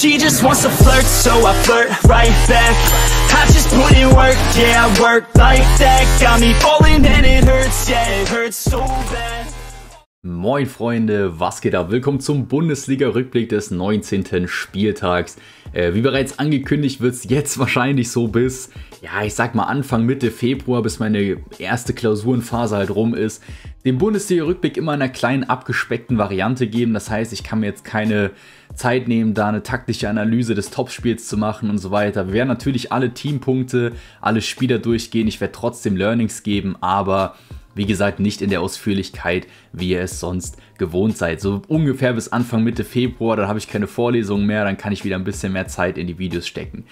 She just wants to flirt, so I flirt right back I just put in work, yeah, work like that Got me falling and it hurts, yeah, it hurts so bad Moin Freunde, was geht ab? Willkommen zum Bundesliga-Rückblick des 19. Spieltags. Äh, wie bereits angekündigt, wird es jetzt wahrscheinlich so bis ja, ich sag mal Anfang, Mitte Februar, bis meine erste Klausurenphase halt rum ist, den Bundesliga-Rückblick immer in einer kleinen abgespeckten Variante geben. Das heißt, ich kann mir jetzt keine Zeit nehmen, da eine taktische Analyse des Topspiels zu machen und so weiter. Wir werden natürlich alle Teampunkte, alle Spieler durchgehen. Ich werde trotzdem Learnings geben, aber wie gesagt, nicht in der Ausführlichkeit, wie ihr es sonst gewohnt seid. So ungefähr bis Anfang Mitte Februar, dann habe ich keine Vorlesungen mehr, dann kann ich wieder ein bisschen mehr Zeit in die Videos stecken.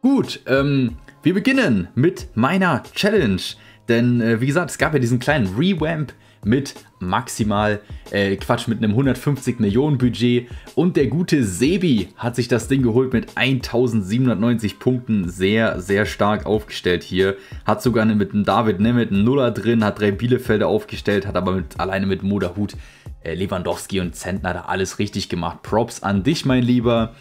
Gut, ähm, wir beginnen mit meiner Challenge. Denn äh, wie gesagt, es gab ja diesen kleinen Rewamp mit maximal, äh, Quatsch, mit einem 150 Millionen Budget. Und der gute Sebi hat sich das Ding geholt mit 1790 Punkten. Sehr, sehr stark aufgestellt hier. Hat sogar mit einem David Nemeth einen Nuller drin, hat drei Bielefelder aufgestellt, hat aber mit, alleine mit Moderhut, äh, Lewandowski und Zentner da alles richtig gemacht. Props an dich, mein Lieber.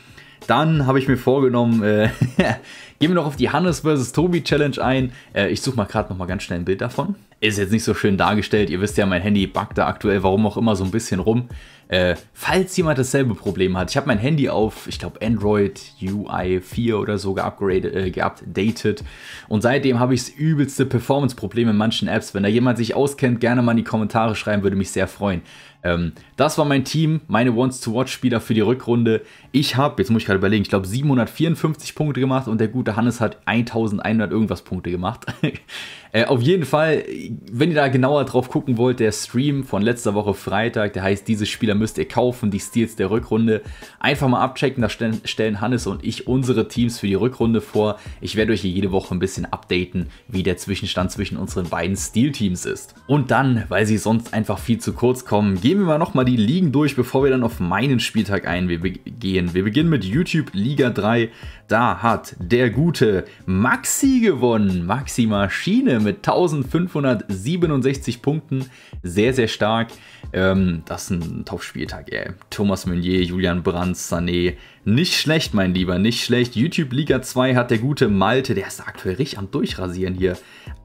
Dann habe ich mir vorgenommen, äh, gehen wir noch auf die Hannes vs. Tobi Challenge ein. Äh, ich suche mal gerade nochmal ganz schnell ein Bild davon. Ist jetzt nicht so schön dargestellt. Ihr wisst ja, mein Handy buggt da aktuell, warum auch immer, so ein bisschen rum. Äh, falls jemand dasselbe Problem hat, ich habe mein Handy auf, ich glaube, Android UI 4 oder so geupgradet, äh, geupdatet und seitdem habe ich das übelste performance problem in manchen Apps. Wenn da jemand sich auskennt, gerne mal in die Kommentare schreiben, würde mich sehr freuen. Ähm, das war mein Team, meine Wants-to-Watch-Spieler für die Rückrunde. Ich habe, jetzt muss ich gerade überlegen, ich glaube 754 Punkte gemacht und der gute Hannes hat 1100 irgendwas Punkte gemacht. äh, auf jeden Fall, wenn ihr da genauer drauf gucken wollt, der Stream von letzter Woche Freitag, der heißt Diese Spieler müsst ihr kaufen, die Steals der Rückrunde. Einfach mal abchecken, da stellen Hannes und ich unsere Teams für die Rückrunde vor. Ich werde euch hier jede Woche ein bisschen updaten, wie der Zwischenstand zwischen unseren beiden steel teams ist. Und dann, weil sie sonst einfach viel zu kurz kommen, gehen wir mal nochmal die Ligen durch, bevor wir dann auf meinen Spieltag eingehen. Wir beginnen mit YouTube Liga 3. Da hat der gute Maxi gewonnen. Maxi Maschine mit 1567 Punkten. Sehr, sehr stark. Ähm, das ist ein top Spieltag, ey. Thomas Meunier, Julian Brandt, Sané. Nicht schlecht, mein Lieber, nicht schlecht. YouTube Liga 2 hat der gute Malte, der ist aktuell richtig am Durchrasieren hier.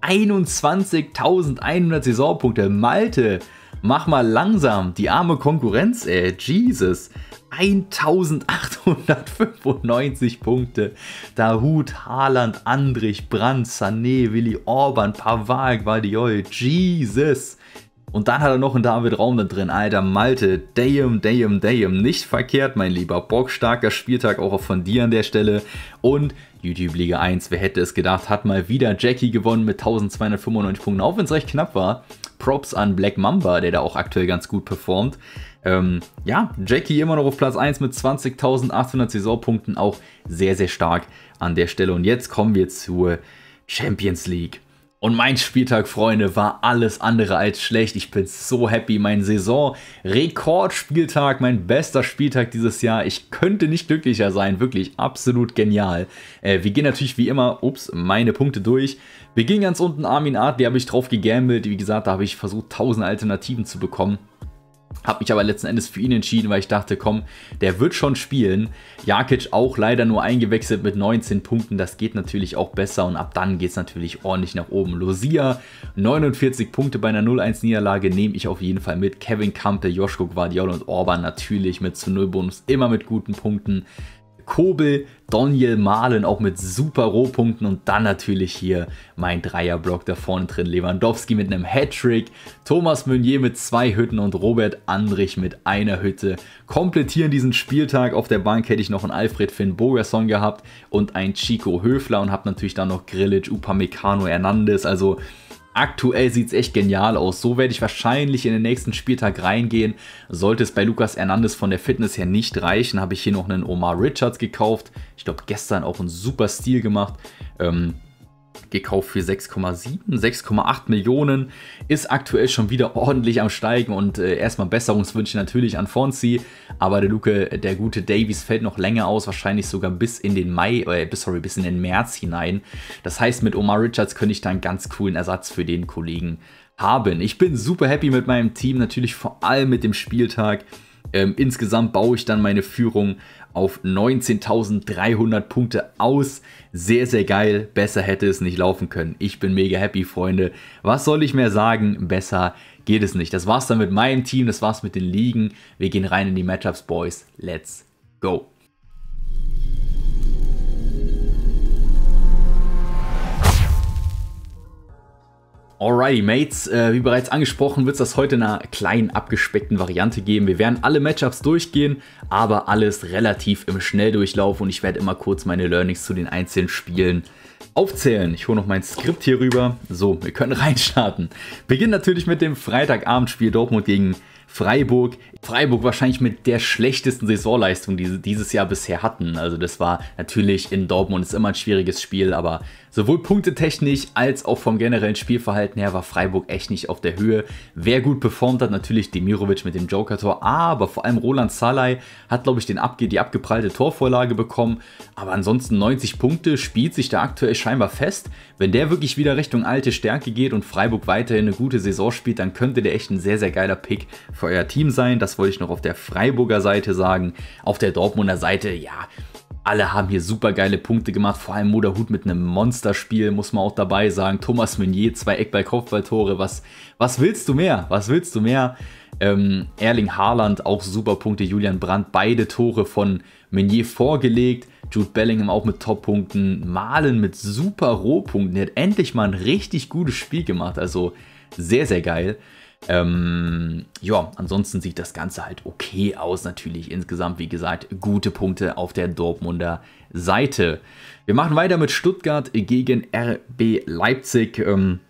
21.100 Saisonpunkte. Malte, mach mal langsam. Die arme Konkurrenz, ey. Jesus. 1895 Punkte. Dahut, Haaland, Andrich, Brandt, Sané, Willi Orban, Pavard, Guardiol. Jesus. Und dann hat er noch einen David Raum da drin. Alter, Malte, damn, damn, damn. Nicht verkehrt, mein Lieber. Bock, starker Spieltag auch von dir an der Stelle. Und YouTube Liga 1, wer hätte es gedacht, hat mal wieder Jackie gewonnen mit 1295 Punkten, auch wenn es recht knapp war. Props an Black Mamba, der da auch aktuell ganz gut performt. Ähm, ja, Jackie immer noch auf Platz 1 mit 20.800 Saisonpunkten, auch sehr, sehr stark an der Stelle. Und jetzt kommen wir zur Champions League. Und mein Spieltag, Freunde, war alles andere als schlecht. Ich bin so happy. Mein Saison-Rekordspieltag, mein bester Spieltag dieses Jahr. Ich könnte nicht glücklicher sein. Wirklich absolut genial. Äh, wir gehen natürlich wie immer, ups, meine Punkte durch. Wir gehen ganz unten Armin Art, die habe ich drauf gegambelt. Wie gesagt, da habe ich versucht, 1000 Alternativen zu bekommen. Habe mich aber letzten Endes für ihn entschieden, weil ich dachte, komm, der wird schon spielen. Jakic auch leider nur eingewechselt mit 19 Punkten. Das geht natürlich auch besser und ab dann geht es natürlich ordentlich nach oben. Lucia, 49 Punkte bei einer 0-1-Niederlage nehme ich auf jeden Fall mit. Kevin Campbell, Joschko Guardiola und Orban natürlich mit zu 0 Bonus, immer mit guten Punkten. Kobel, Daniel Mahlen auch mit super Rohpunkten und dann natürlich hier mein Dreierblock da vorne drin. Lewandowski mit einem Hattrick, Thomas Meunier mit zwei Hütten und Robert Andrich mit einer Hütte. Komplettieren diesen Spieltag. Auf der Bank hätte ich noch einen Alfred Finn Bogerson gehabt und einen Chico Höfler und habe natürlich dann noch Grillitsch, Upamecano, Hernandez. Also Aktuell sieht es echt genial aus. So werde ich wahrscheinlich in den nächsten Spieltag reingehen. Sollte es bei Lucas Hernandez von der Fitness her nicht reichen, habe ich hier noch einen Omar Richards gekauft. Ich glaube, gestern auch einen super Stil gemacht. Ähm, gekauft für 6,7, 6,8 Millionen. Ist aktuell schon wieder ordentlich am Steigen und äh, erstmal Besserungswünsche natürlich an Fonzi. Aber der Luke, der gute Davies fällt noch länger aus, wahrscheinlich sogar bis in den Mai, äh, sorry, bis in den März hinein. Das heißt, mit Omar Richards könnte ich da einen ganz coolen Ersatz für den Kollegen haben. Ich bin super happy mit meinem Team, natürlich vor allem mit dem Spieltag. Ähm, insgesamt baue ich dann meine Führung auf 19.300 Punkte aus. Sehr, sehr geil. Besser hätte es nicht laufen können. Ich bin mega happy, Freunde. Was soll ich mehr sagen? Besser geht es nicht. Das war's dann mit meinem Team. Das war's mit den Ligen. Wir gehen rein in die Matchups, Boys. Let's go. Alrighty, Mates, äh, wie bereits angesprochen, wird es das heute in einer kleinen abgespeckten Variante geben. Wir werden alle Matchups durchgehen, aber alles relativ im Schnelldurchlauf und ich werde immer kurz meine Learnings zu den einzelnen Spielen aufzählen. Ich hole noch mein Skript hier rüber. So, wir können reinstarten. Beginnt natürlich mit dem Freitagabendspiel Dortmund gegen Freiburg. Freiburg wahrscheinlich mit der schlechtesten Saisonleistung, die sie dieses Jahr bisher hatten. Also das war natürlich in Dortmund ist immer ein schwieriges Spiel, aber Sowohl punktetechnisch als auch vom generellen Spielverhalten her war Freiburg echt nicht auf der Höhe. Wer gut performt hat, natürlich Demirovic mit dem Joker-Tor, aber vor allem Roland Salai hat, glaube ich, den abge die abgeprallte Torvorlage bekommen. Aber ansonsten 90 Punkte spielt sich da aktuell scheinbar fest. Wenn der wirklich wieder Richtung alte Stärke geht und Freiburg weiterhin eine gute Saison spielt, dann könnte der echt ein sehr, sehr geiler Pick für euer Team sein. Das wollte ich noch auf der Freiburger Seite sagen. Auf der Dortmunder Seite, ja, alle haben hier super geile Punkte gemacht, vor allem Moderhut mit einem Monsterspiel, muss man auch dabei sagen. Thomas Meunier, zwei Eckball-Kopfballtore, was, was willst du mehr? Was willst du mehr? Ähm, Erling Haaland, auch super Punkte, Julian Brandt, beide Tore von Meunier vorgelegt. Jude Bellingham auch mit Top-Punkten, Malen mit super Rohpunkten, Er hat endlich mal ein richtig gutes Spiel gemacht, also sehr, sehr geil. Ähm, ja, ansonsten sieht das Ganze halt okay aus, natürlich. Insgesamt, wie gesagt, gute Punkte auf der Dortmunder Seite. Wir machen weiter mit Stuttgart gegen RB Leipzig. Ähm,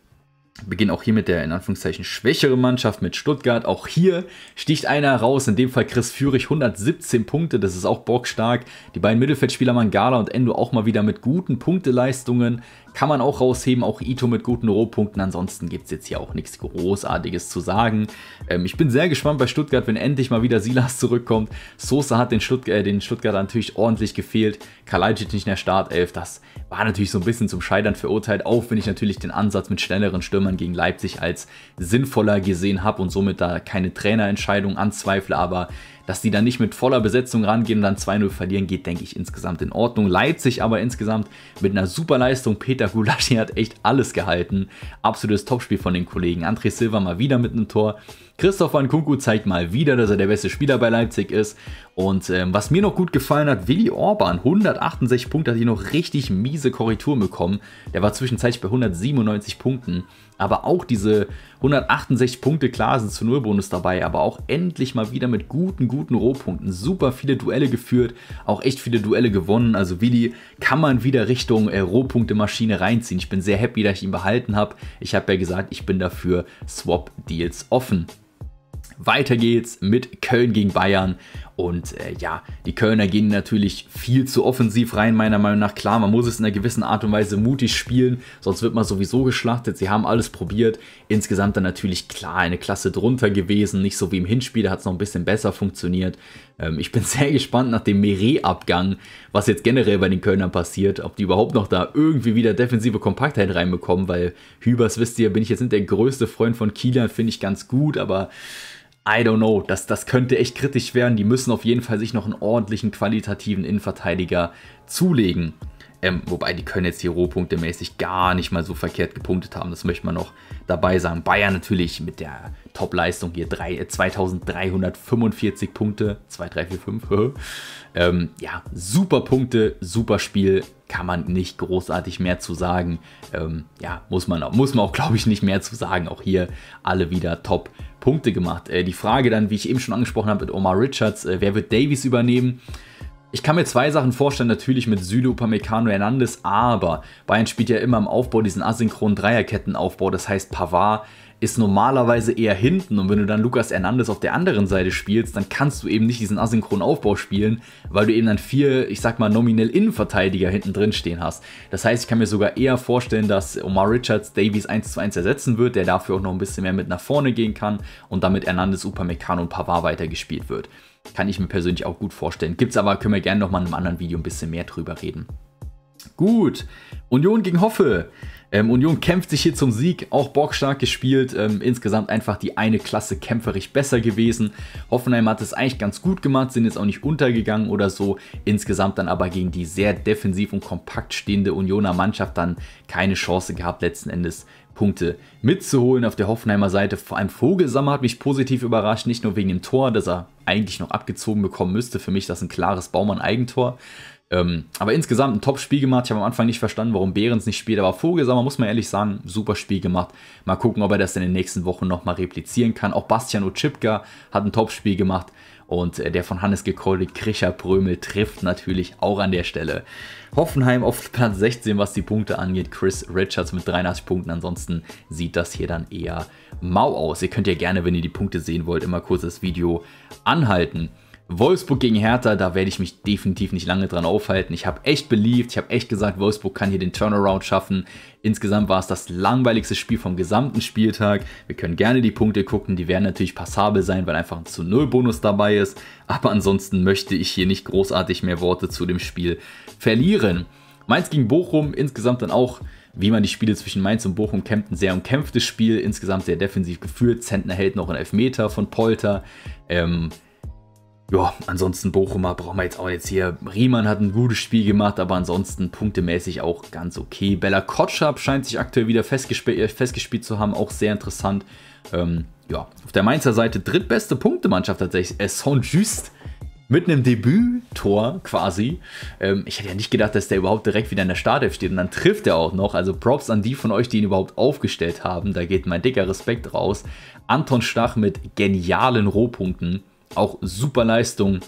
Beginn auch hier mit der in Anführungszeichen schwächeren Mannschaft mit Stuttgart. Auch hier sticht einer raus, in dem Fall Chris Führig, 117 Punkte, das ist auch bockstark. Die beiden Mittelfeldspieler Mangala und Endo auch mal wieder mit guten Punkteleistungen kann man auch rausheben, auch Ito mit guten Rohpunkten. Ansonsten gibt es jetzt hier auch nichts Großartiges zu sagen. Ähm, ich bin sehr gespannt bei Stuttgart, wenn endlich mal wieder Silas zurückkommt. Sosa hat den, Stutt äh, den Stuttgarter natürlich ordentlich gefehlt. Kalajdzic nicht in der Startelf, das war natürlich so ein bisschen zum Scheitern verurteilt, auch wenn ich natürlich den Ansatz mit schnelleren Stürmern gegen Leipzig als sinnvoller gesehen habe und somit da keine Trainerentscheidung anzweifle, aber dass die dann nicht mit voller Besetzung rangehen und dann 2-0 verlieren, geht, denke ich, insgesamt in Ordnung. Leipzig aber insgesamt mit einer super Leistung. Peter Gulaschi hat echt alles gehalten. Absolutes Topspiel von den Kollegen. André Silva mal wieder mit einem Tor. Christoph van Kunku zeigt mal wieder, dass er der beste Spieler bei Leipzig ist. Und ähm, was mir noch gut gefallen hat, Willi Orban, 168 Punkte, hat hier noch richtig miese Korrekturen bekommen. Der war zwischenzeitlich bei 197 Punkten aber auch diese 168 Punkte, klar sind zu Null Bonus dabei, aber auch endlich mal wieder mit guten, guten Rohpunkten. Super viele Duelle geführt, auch echt viele Duelle gewonnen. Also Willi kann man wieder Richtung äh, Rohpunkte-Maschine reinziehen. Ich bin sehr happy, dass ich ihn behalten habe. Ich habe ja gesagt, ich bin dafür Swap-Deals offen. Weiter geht's mit Köln gegen Bayern. Und äh, ja, die Kölner gehen natürlich viel zu offensiv rein, meiner Meinung nach. Klar, man muss es in einer gewissen Art und Weise mutig spielen, sonst wird man sowieso geschlachtet. Sie haben alles probiert. Insgesamt dann natürlich klar eine Klasse drunter gewesen. Nicht so wie im Hinspiel, da hat es noch ein bisschen besser funktioniert. Ähm, ich bin sehr gespannt nach dem Meret-Abgang, was jetzt generell bei den Kölnern passiert, ob die überhaupt noch da irgendwie wieder defensive Kompaktheit reinbekommen, weil Hübers, wisst ihr, bin ich jetzt nicht der größte Freund von Kieler, finde ich ganz gut, aber I don't know, das, das könnte echt kritisch werden. Die müssen auf jeden Fall sich noch einen ordentlichen qualitativen Innenverteidiger zulegen. Ähm, wobei die können jetzt hier rohpunktemäßig gar nicht mal so verkehrt gepunktet haben. Das möchte man noch dabei sagen. Bayern natürlich mit der Top-Leistung hier drei, äh, 2345 Punkte. 2345. ähm, ja, super Punkte, super Spiel. Kann man nicht großartig mehr zu sagen. Ähm, ja, muss man, auch, muss man auch, glaube ich, nicht mehr zu sagen. Auch hier alle wieder top Punkte gemacht. Äh, die Frage dann, wie ich eben schon angesprochen habe mit Omar Richards, äh, wer wird Davies übernehmen? Ich kann mir zwei Sachen vorstellen, natürlich mit Süle, Upamecano, Hernandez, aber Bayern spielt ja immer im Aufbau diesen asynchronen Dreierkettenaufbau, das heißt Pavard ist normalerweise eher hinten und wenn du dann Lukas Hernandez auf der anderen Seite spielst, dann kannst du eben nicht diesen asynchronen Aufbau spielen, weil du eben dann vier, ich sag mal, nominell Innenverteidiger hinten drin stehen hast. Das heißt, ich kann mir sogar eher vorstellen, dass Omar Richards Davies 1 zu 1 ersetzen wird, der dafür auch noch ein bisschen mehr mit nach vorne gehen kann und damit Hernandez, Upamecano und Pavard weitergespielt wird. Kann ich mir persönlich auch gut vorstellen. Gibt's aber, können wir gerne nochmal in einem anderen Video ein bisschen mehr drüber reden. Gut, Union gegen Hoffe. Ähm, Union kämpft sich hier zum Sieg, auch bockstark gespielt, ähm, insgesamt einfach die eine Klasse kämpferisch besser gewesen. Hoffenheim hat es eigentlich ganz gut gemacht, sind jetzt auch nicht untergegangen oder so. Insgesamt dann aber gegen die sehr defensiv und kompakt stehende Unioner Mannschaft dann keine Chance gehabt, letzten Endes Punkte mitzuholen auf der Hoffenheimer Seite. Vor allem Vogelsammer hat mich positiv überrascht, nicht nur wegen dem Tor, das er eigentlich noch abgezogen bekommen müsste. Für mich das ein klares Baumann-Eigentor, ähm, aber insgesamt ein Top-Spiel gemacht. Ich habe am Anfang nicht verstanden, warum Behrens nicht spielt, aber Vogelsammer muss man ehrlich sagen, super Spiel gemacht. Mal gucken, ob er das in den nächsten Wochen nochmal replizieren kann. Auch Bastian Otschipka hat ein Top-Spiel gemacht. Und äh, der von Hannes gekollte Krischer Prömel trifft natürlich auch an der Stelle. Hoffenheim auf Platz 16, was die Punkte angeht. Chris Richards mit 83 Punkten. Ansonsten sieht das hier dann eher mau aus. Ihr könnt ja gerne, wenn ihr die Punkte sehen wollt, immer kurz das Video anhalten. Wolfsburg gegen Hertha, da werde ich mich definitiv nicht lange dran aufhalten. Ich habe echt beliebt, ich habe echt gesagt, Wolfsburg kann hier den Turnaround schaffen. Insgesamt war es das langweiligste Spiel vom gesamten Spieltag. Wir können gerne die Punkte gucken, die werden natürlich passabel sein, weil einfach ein zu Null Bonus dabei ist. Aber ansonsten möchte ich hier nicht großartig mehr Worte zu dem Spiel verlieren. Mainz gegen Bochum, insgesamt dann auch wie man die Spiele zwischen Mainz und Bochum kämpft, ein sehr umkämpftes Spiel, insgesamt sehr defensiv geführt. Zentner hält noch einen Elfmeter von Polter. Ähm, ja, ansonsten Bochumer brauchen wir jetzt auch jetzt hier. Riemann hat ein gutes Spiel gemacht, aber ansonsten punktemäßig auch ganz okay. Bella Kotschab scheint sich aktuell wieder festgespielt, äh, festgespielt zu haben, auch sehr interessant. Ähm, ja, auf der Mainzer Seite drittbeste Punktemannschaft tatsächlich. Äh, Saint-Just mit einem Debüt-Tor quasi. Ähm, ich hätte ja nicht gedacht, dass der überhaupt direkt wieder in der Startelf steht und dann trifft er auch noch. Also Props an die von euch, die ihn überhaupt aufgestellt haben. Da geht mein dicker Respekt raus. Anton Stach mit genialen Rohpunkten. Auch super Leistung.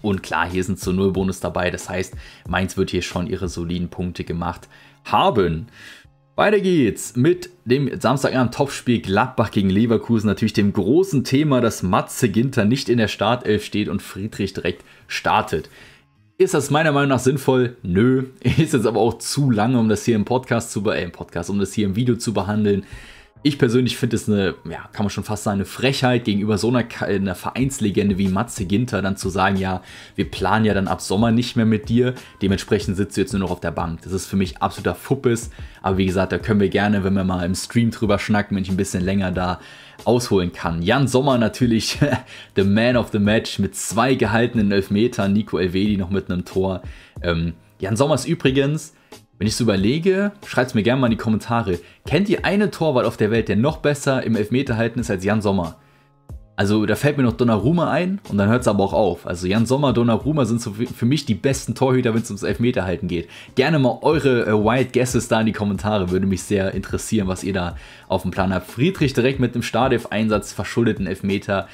Und klar, hier sind zu Null Bonus dabei. Das heißt, Mainz wird hier schon ihre soliden Punkte gemacht haben. Weiter geht's mit dem Samstagabend Topspiel Gladbach gegen Leverkusen. Natürlich dem großen Thema, dass Matze Ginter nicht in der Startelf steht und Friedrich direkt startet. Ist das meiner Meinung nach sinnvoll? Nö. Ist jetzt aber auch zu lange, um das hier im Podcast zu äh, im Podcast, um das hier im Video zu behandeln. Ich persönlich finde es eine, ja, kann man schon fast sagen, eine Frechheit gegenüber so einer, äh, einer, Vereinslegende wie Matze Ginter, dann zu sagen, ja, wir planen ja dann ab Sommer nicht mehr mit dir, dementsprechend sitzt du jetzt nur noch auf der Bank. Das ist für mich absoluter Fuppes, aber wie gesagt, da können wir gerne, wenn wir mal im Stream drüber schnacken, wenn ich ein bisschen länger da ausholen kann. Jan Sommer natürlich the man of the match mit zwei gehaltenen Elfmetern, Nico Elvedi noch mit einem Tor. Ähm, Jan Sommer ist übrigens wenn ich so überlege, schreibt es mir gerne mal in die Kommentare. Kennt ihr einen Torwart auf der Welt, der noch besser im Elfmeterhalten ist als Jan Sommer? Also da fällt mir noch Donnarumma ein und dann hört es aber auch auf. Also Jan Sommer, Donnarumma sind so für mich die besten Torhüter, wenn es ums Elfmeterhalten geht. Gerne mal eure äh, Wild Guesses da in die Kommentare, würde mich sehr interessieren, was ihr da auf dem Plan habt. Friedrich direkt mit dem Startelf-Einsatz verschuldeten Elfmeter,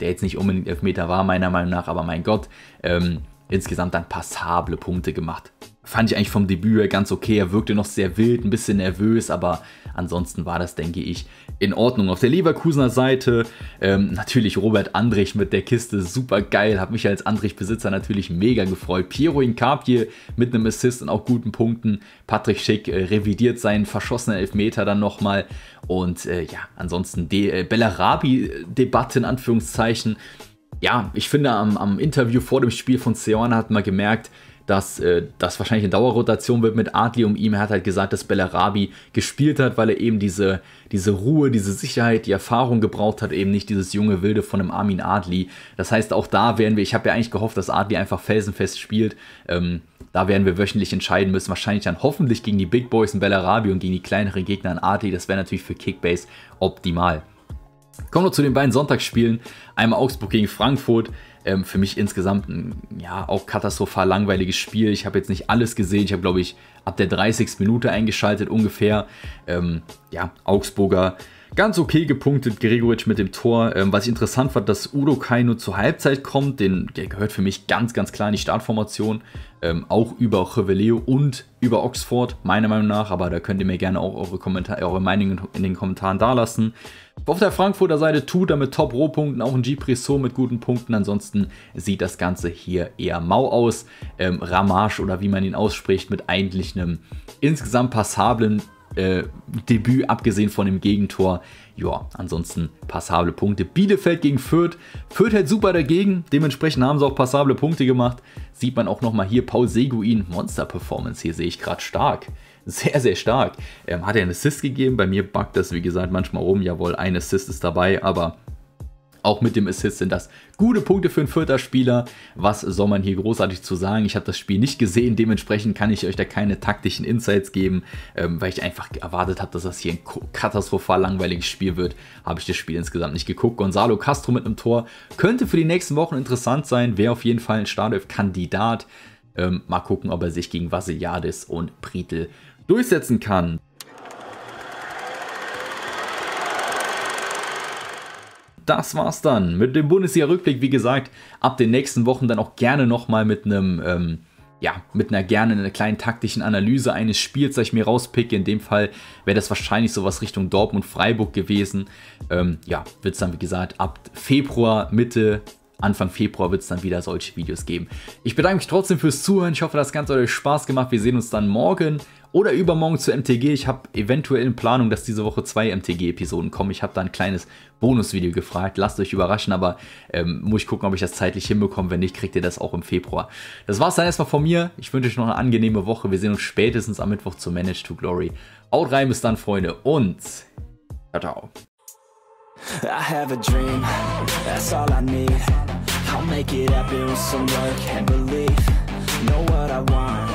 der jetzt nicht unbedingt Elfmeter war meiner Meinung nach, aber mein Gott, ähm, insgesamt dann passable Punkte gemacht fand ich eigentlich vom Debüt her ganz okay. Er wirkte noch sehr wild, ein bisschen nervös, aber ansonsten war das, denke ich, in Ordnung. Auf der Leverkusener Seite ähm, natürlich Robert Andrich mit der Kiste, super geil. Hat mich als Andrich-Besitzer natürlich mega gefreut. Piero Incapie mit einem Assist und auch guten Punkten. Patrick Schick äh, revidiert seinen verschossenen Elfmeter dann nochmal. Und äh, ja, ansonsten die äh, Bellarabi-Debatte in Anführungszeichen. Ja, ich finde, am, am Interview vor dem Spiel von Seoane hat man gemerkt, dass äh, das wahrscheinlich eine Dauerrotation wird mit Adli um ihm. Er hat halt gesagt, dass Bellarabi gespielt hat, weil er eben diese, diese Ruhe, diese Sicherheit, die Erfahrung gebraucht hat, eben nicht dieses junge Wilde von einem Armin Adli. Das heißt, auch da werden wir, ich habe ja eigentlich gehofft, dass Adli einfach felsenfest spielt. Ähm, da werden wir wöchentlich entscheiden müssen. Wahrscheinlich dann hoffentlich gegen die Big Boys in Bellarabi und gegen die kleineren Gegner in Adli. Das wäre natürlich für Kickbase optimal. Kommen wir zu den beiden Sonntagsspielen. Einmal Augsburg gegen Frankfurt. Ähm, für mich insgesamt ein, ja, auch katastrophal langweiliges Spiel. Ich habe jetzt nicht alles gesehen. Ich habe, glaube ich, ab der 30. Minute eingeschaltet ungefähr. Ähm, ja, Augsburger Ganz okay gepunktet Gregoritsch mit dem Tor. Ähm, was ich interessant fand, dass Udo Kai nur zur Halbzeit kommt. Den, der gehört für mich ganz, ganz klar in die Startformation. Ähm, auch über Revelio und über Oxford, meiner Meinung nach. Aber da könnt ihr mir gerne auch eure, Kommentar eure Meinungen in den Kommentaren dalassen. Auf der Frankfurter Seite tut er mit Top-Rohpunkten, auch ein G-Prisso mit guten Punkten. Ansonsten sieht das Ganze hier eher mau aus. Ähm, Ramage oder wie man ihn ausspricht, mit eigentlich einem insgesamt passablen äh, Debüt, abgesehen von dem Gegentor. Ja, ansonsten passable Punkte. Bielefeld gegen Fürth. Fürth hält super dagegen. Dementsprechend haben sie auch passable Punkte gemacht. Sieht man auch nochmal hier Paul Seguin. Monster-Performance hier sehe ich gerade stark. Sehr, sehr stark. Ähm, hat er einen Assist gegeben? Bei mir buggt das, wie gesagt, manchmal rum. Jawohl, ein Assist ist dabei, aber auch mit dem Assist sind das gute Punkte für einen vierter Spieler. Was soll man hier großartig zu sagen? Ich habe das Spiel nicht gesehen, dementsprechend kann ich euch da keine taktischen Insights geben, ähm, weil ich einfach erwartet habe, dass das hier ein katastrophal langweiliges Spiel wird. Habe ich das Spiel insgesamt nicht geguckt. Gonzalo Castro mit einem Tor könnte für die nächsten Wochen interessant sein, wäre auf jeden Fall ein Startelf-Kandidat. Ähm, mal gucken, ob er sich gegen Vassiliadis und Pritel durchsetzen kann. das war's dann mit dem Bundesliga-Rückblick. Wie gesagt, ab den nächsten Wochen dann auch gerne nochmal mit einem, ähm, ja, mit einer gerne einer kleinen taktischen Analyse eines Spiels, das ich mir rauspicke. In dem Fall wäre das wahrscheinlich sowas Richtung Dortmund-Freiburg gewesen. Ähm, ja, wird's dann, wie gesagt, ab Februar, Mitte Anfang Februar wird es dann wieder solche Videos geben. Ich bedanke mich trotzdem fürs Zuhören. Ich hoffe, das Ganze hat euch Spaß gemacht. Wir sehen uns dann morgen oder übermorgen zu MTG. Ich habe eventuell in Planung, dass diese Woche zwei MTG-Episoden kommen. Ich habe da ein kleines Bonusvideo gefragt. Lasst euch überraschen, aber ähm, muss ich gucken, ob ich das zeitlich hinbekomme. Wenn nicht, kriegt ihr das auch im Februar. Das war es dann erstmal von mir. Ich wünsche euch noch eine angenehme Woche. Wir sehen uns spätestens am Mittwoch zu Manage to Glory. Haut rein, bis dann, Freunde. Und ciao, ciao. I have a dream, that's all I need. I'll make it happen with some work and belief. Know what I want,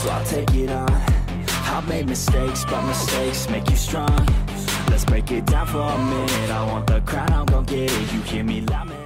so I'll take it on. I've made mistakes, but mistakes make you strong Let's break it down for a minute I want the crown, I'm gon' get it You hear me loud,